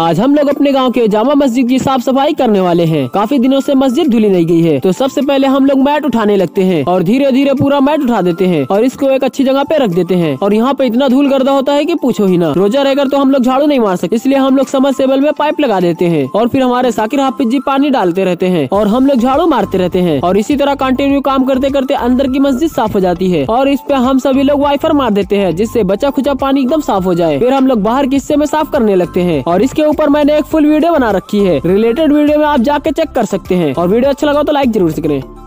आज हम लोग अपने गाँव के जामा मस्जिद की साफ सफाई करने वाले है काफी दिनों ऐसी मस्जिद धुली नहीं गई है तो सबसे पहले हम लोग मैट उठाने लगते है और धीरे धीरे पूरा मैट उठा देते हैं और इसको एक अच्छी जगह पे रख देते हैं और यहाँ पे इतना धूल गर्दा होता है की पूछो ही ना रोजा रहकर तो हम लोग झाड़ू नहीं मार सकते इसलिए हम लोग समर सेबल में पाइप लगा देते हैं और फिर हमारे साकिर हाफिज जी पानी डालते रहते हैं और हम लोग झाड़ू मारते रहते हैं और इसी तरह कंटिन्यू काम करते करते अंदर की मस्जिद साफ हो जाती है और इस पे हम सभी लोग वाइफर मार देते हैं जिससे बचा खुचा पानी एकदम साफ हो जाए फिर हम लोग बाहर के हिस्से में साफ करने लगते हैं और इसके ऊपर मैंने एक फुल वीडियो बना रखी है रिलेटेड वीडियो में आप जाके चेक कर सकते हैं और वीडियो अच्छा लगा तो लाइक जरूर से करें